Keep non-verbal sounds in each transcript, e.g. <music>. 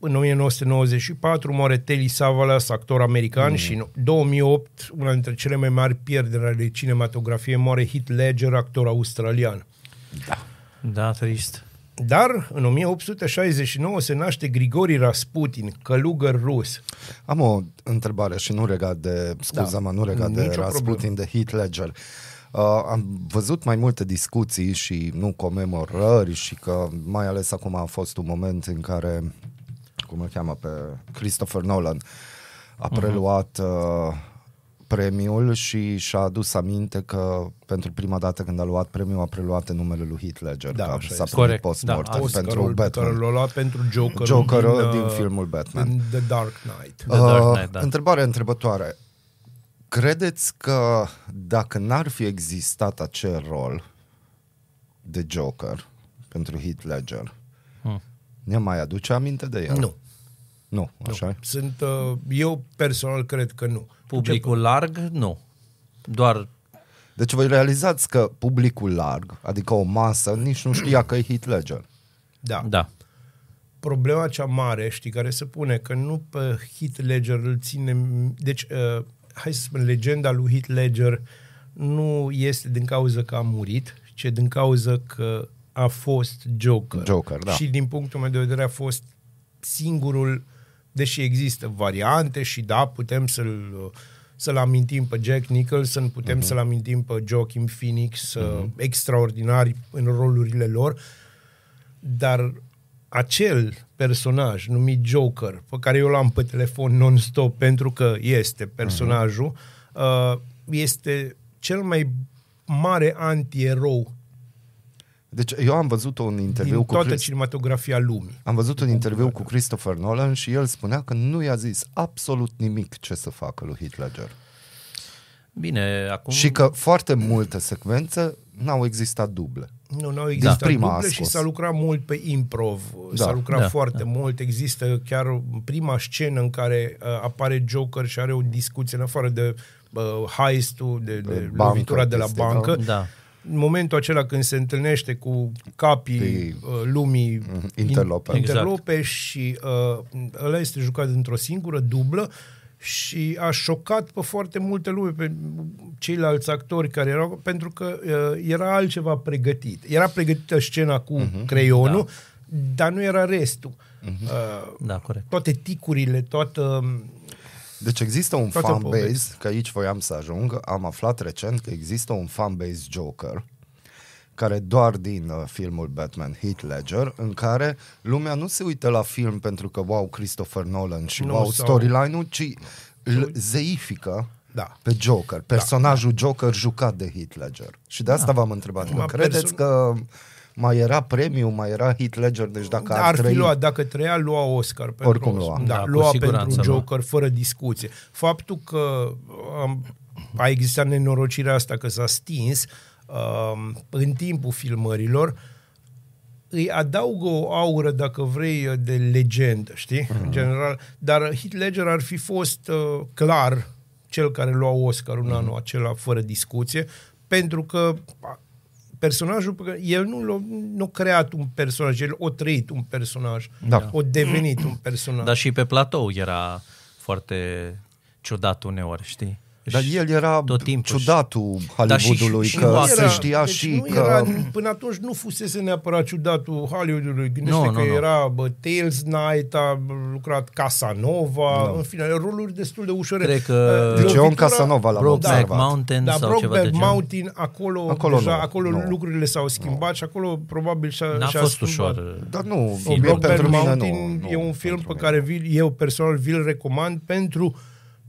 în 1994 moare Telly Savalas, actor american, mm. și în 2008, una dintre cele mai mari pierderi ale cinematografie moare Heath Ledger, actor australian. Da. Da, trist. Dar în 1869 se naște Grigori Rasputin, călugăr rus. Am o întrebare și nu regat de, scuza mă, da. nu regat de Rasputin, problemă. de Heath Ledger. Uh, am văzut mai multe discuții și nu comemorări și că mai ales acum a fost un moment în care cum îl cheamă pe Christopher Nolan, a preluat mhm. uh, premiul și și-a adus aminte că pentru prima dată când a luat premiul a preluat în numele lui Heath Ledger. Da, așa s-a primit post-mortem da, pentru Batman. l-a luat pentru Joker, Joker din, din uh, filmul Batman. Din The Dark Knight. The Dark Knight uh, da. Întrebare întrebătoare. Credeți că dacă n-ar fi existat acel rol de Joker pentru Heath Ledger, hmm. ne mai aduce aminte de el? Nu. Nu, așa nu. Sunt, uh, eu personal cred că nu. Publicul Ce... larg, nu. Doar deci voi realizați că publicul larg, adică o masă, nici nu știa că e hit Ledger. Da. da. Problema cea mare, știi, care se pune, că nu pe hit Ledger îl ține... Deci, uh, hai să spun, legenda lui hit Ledger nu este din cauza că a murit, ci din cauza că a fost Joker. Joker, da. Și din punctul meu de vedere a fost singurul uh, deși există variante și da, putem să-l să-l amintim pe Jack Nicholson, putem uh-huh. să-l amintim pe Joachim Phoenix, uh-huh. extraordinari în rolurile lor, dar acel personaj numit Joker, pe care eu l-am pe telefon non-stop pentru că este mhm. personajul, uh-huh. este cel mai mare antierou deci eu am văzut un interviu cu toată Chris... cinematografia lumii. Am văzut un interviu cu Christopher Nolan și el spunea că nu i-a zis absolut nimic ce să facă lui Hitler. Bine, acum... Și că foarte multe secvențe n-au existat duble. Nu, n-au existat da. prima duble și s-a lucrat mult pe improv, da. s-a lucrat da. foarte da. mult, există chiar prima scenă în care uh, apare Joker și are o discuție în afară de uh, heistul, de, de, de lovitura de la bancă. Da în momentul acela când se întâlnește cu capii păi, uh, lumii mm, interlope, interlope exact. și uh, ăla este jucat într-o singură dublă și a șocat pe foarte multe lume, pe ceilalți actori care erau, pentru că uh, era altceva pregătit. Era pregătită scena cu uh-huh, creionul, da. dar nu era restul. Uh-huh. Uh, da, corect. Toate ticurile, toată deci există un fanbase, că aici voiam să ajung, am aflat recent că există un fanbase Joker, care doar din uh, filmul Batman Heath Ledger, în care lumea nu se uită la film pentru că wow Christopher Nolan și nu, wow sau... storyline-ul, ci îl zeifică da. pe Joker, da. personajul da. Joker jucat de Heath Ledger. Și de asta da. v-am întrebat, că credeți perso- că mai era premiu, mai era hit ledger, deci dacă ar, ar trăi... fi luat, dacă trăia, lua Oscar. Pentru Oricum lua. Da, da, lua pentru da. Joker, lua. fără discuție. Faptul că um, a existat nenorocirea asta că s-a stins um, în timpul filmărilor, îi adaugă o aură, dacă vrei, de legendă, știi? Mm-hmm. În mm. general, dar hit Ledger ar fi fost uh, clar cel care lua Oscar un mm-hmm. anul acela, fără discuție, pentru că personajul, pe care el nu l-a, nu creat un personaj, el a trăit un personaj, da. a devenit un personaj. Dar și pe platou era foarte ciudat uneori, știi? Dar el era tot timpul ciudatul Hollywoodului, și, că nu se știa deci și nu că... Era, până atunci nu fusese neapărat ciudatul Hollywoodului. Gândește no, că no, era Bă, Tales Night, a lucrat Casanova, no. Da. în fine, roluri destul de ușoare. Cred că... Deci în Casanova la Brokeback da, Mountain da, sau Brokeback ceva de Mountain, acolo, acolo, deja, nu, acolo nu. lucrurile s-au schimbat no. și acolo probabil și-a N-a și-a fost schimbat. ușor. Dar nu, Brokeback Mountain nu, e un film pe care eu personal vi-l recomand pentru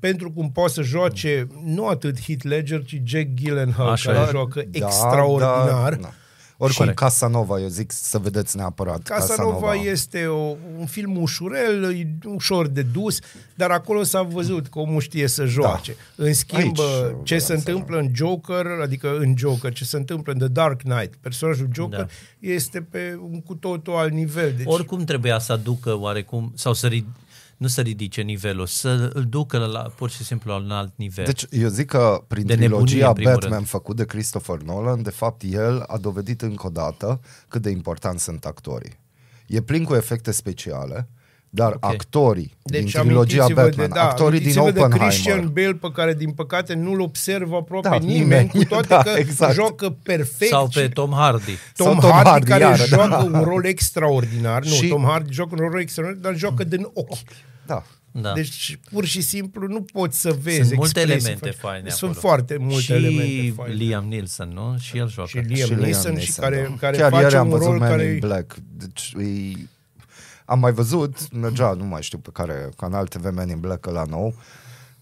pentru cum poate să joace nu atât Heath Ledger, ci Jack Gyllenhaal, Așa care e. joacă da, extraordinar. Da, da. Oricum, și... Casanova, eu zic să vedeți neapărat. Casanova, Casanova. este o, un film ușurel, ușor de dus, dar acolo s-a văzut că omul știe să da. joace. Da. În schimb, Aici, ce se întâmplă în Joker, adică în Joker, ce se întâmplă în The Dark Knight, personajul Joker da. este pe un cu totul alt nivel. Deci... Oricum trebuia să aducă oarecum, sau să rid- nu să ridice nivelul, să îl ducă la, pur și simplu la un alt nivel. Deci eu zic că prin de trilogia nebunie, Batman rând. făcut de Christopher Nolan, de fapt el a dovedit încă o dată cât de important sunt actorii. E plin cu efecte speciale, uh, dar okay. actorii deci, din trilogia Batman, de, da, actorii din Oppenheimer... de Christian Bale, pe care din păcate nu-l observă aproape da, nimeni, nimeni, cu toate da, că exact. joacă perfect. Sau pe Tom Hardy. Tom, Tom Hardy, Hardy care iară, da. joacă da. un rol extraordinar. Și... Nu, și... Tom Hardy joacă un rol extraordinar, dar joacă din ochi. Da. Da. Deci, pur și simplu, nu poți să vezi. Sunt multe elemente faci. faine Sunt acolo. foarte multe și elemente faine. Liam Nielsen, nu? Și el joacă. Și Liam, și Liam Nielsen, și care, da. care Chiar face un rol care... Black. Deci, e am mai văzut, mergea, nu mai știu pe care canal TV Men in Black la nou.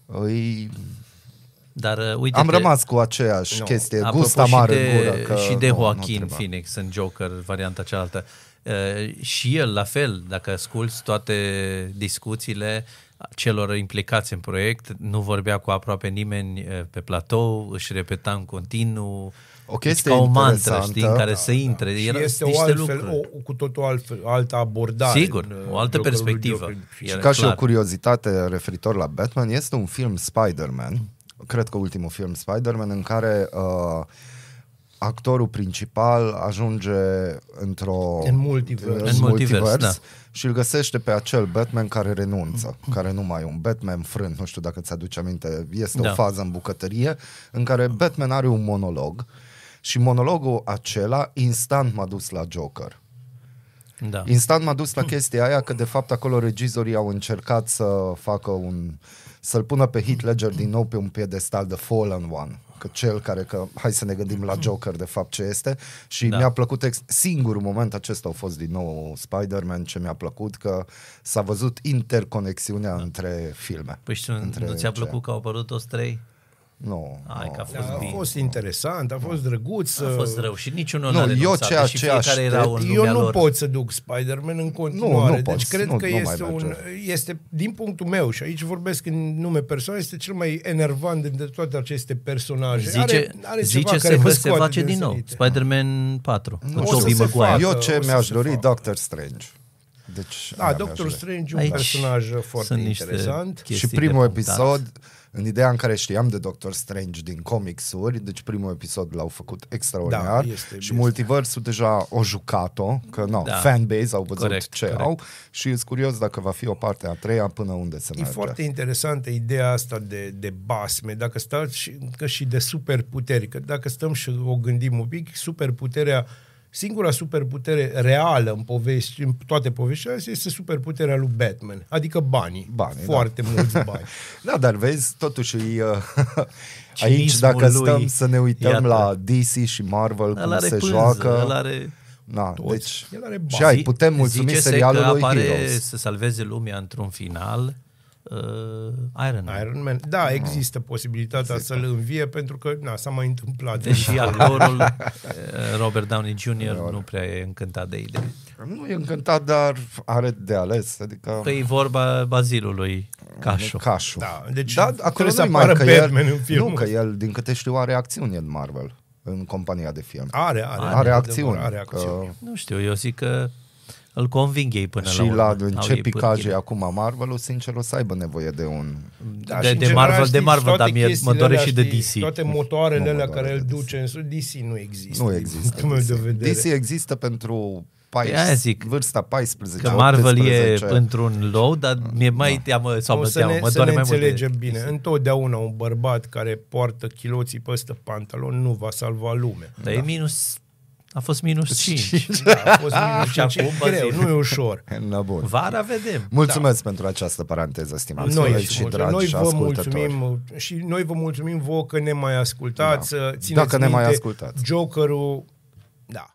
Îi... Dar uh, uite Am că... rămas cu aceeași nu. chestie, Apropo gust amar de, în gură. Că și de Joaquin nu, Phoenix în Joker, varianta cealaltă. Uh, și el, la fel, dacă asculți toate discuțiile, celor implicați în proiect, nu vorbea cu aproape nimeni uh, pe platou, își repeta în continuu o deci chestie deci, ca o mantră, știi, în care să intre. Da. Era și este o, altfel, lucruri. o cu totul altfel, altă abordare. Sigur, în, o uh, altă perspectivă. Joker. Și ca și o curiozitate referitor la Batman, este un film Spider-Man, cred că ultimul film Spider-Man, în care uh, actorul principal ajunge într-o în multivers, în multivers da. și îl găsește pe acel Batman care renunță, care nu mai e un Batman frânt, nu știu dacă ți aduce aminte, este da. o fază în bucătărie în care Batman are un monolog și monologul acela instant m-a dus la Joker. Da. Instant m-a dus la chestia aia că de fapt acolo regizorii au încercat să facă un să-l pună pe Heath Ledger din nou pe un piedestal de Fallen One că cel care, că hai să ne gândim la Joker de fapt ce este și da. mi-a plăcut ex- singurul moment acesta a fost din nou Spider-Man ce mi-a plăcut că s-a văzut interconexiunea da. între filme. Păi știu, între nu ți-a plăcut ce... că au apărut toți trei? Nu. nu. că a fost, a fost interesant, a da. fost drăguț. A fost uh, rău și niciunul nu, n-a ce ceea care era în Eu nu lor. pot să duc Spider-Man în continuare. Nu, nu deci poți, cred nu, că nu este, un, este, din punctul meu, și aici vorbesc în nume personal, este cel mai enervant dintre toate aceste personaje. Zice, are, are zice ceva se, care se face din nou. Spider-Man 4. Nu, cu Tobey Maguire. Eu ce mi-aș dori, Doctor Strange. Deci, da, Doctor Strange un personaj foarte interesant. Și primul episod, în ideea în care știam de Doctor Strange din comicsuri, deci primul episod l-au făcut extraordinar da, este, și este. multiversul deja o jucat-o, că no, da. fanbase au văzut corect, ce corect. au și e curios dacă va fi o parte a treia până unde se e merge. E foarte interesantă ideea asta de, de basme, dacă stați și, că și de superputeri, că dacă stăm și o gândim un pic, superputerea uh, singura superputere reală în, povești, în toate poveștile astea este superputerea lui Batman, adică banii, banii da. foarte da. mulți <laughs> bani. da, dar vezi, totuși uh, <laughs> aici dacă lui, stăm să ne uităm iată. la DC și Marvel, el cum se pânză, joacă... El are... Na, deci, el are bani. Și ai, putem mulțumi Zice serialului că apare Heroes. să salveze lumea într-un final, uh, Iron Man. Iron Man. Da, no. Ah, există posibilitatea exact. să-l învie pentru că na, s-a mai întâmplat. Deși actorul <laughs> eh, Robert Downey Jr. Or. Da. nu prea e încântat de idee. Nu e încântat, dar are de ales. Adică... Păi e vorba bazilului Cașu. Cașu. Da, deci da, acolo să apară Batman el, în film. Nu, că el, din câte știu, are acțiune în Marvel în compania de film. Are, are. Are, are acțiune. Are acțiune. Că... Nu știu, eu zic că îl conving ei până și la, urmă. Și la ce e acum Marvel, sincer, o să aibă nevoie de un... Da, de, de, Marvel, știi, de Marvel, dar mie mă dore și de DC. Toate motoarele alea care îl duce în sus, DC nu există. Nu există. DC. De vedere. DC există pentru 14, păi păi, zic, vârsta 14 Că Marvel 18. e într-un low, dar mi-e da. mai da. teamă, sau o mă, teamă, ne, mă doare mai mult. De... bine, întotdeauna un bărbat care poartă chiloții peste pantalon nu va salva lumea. Dar păi da. e minus a fost minus 5. <laughs> Da, a fost minus 5. Acum, greu, nu e ușor. <laughs> Na, bun. Vara vedem. Mulțumesc da. pentru această paranteză, stimați noi, noi și dragi noi vă mulțumim și noi vă mulțumim vouă că ne mai ascultați. Da. Țineți Dacă ne mai ascultați. Jokerul, da.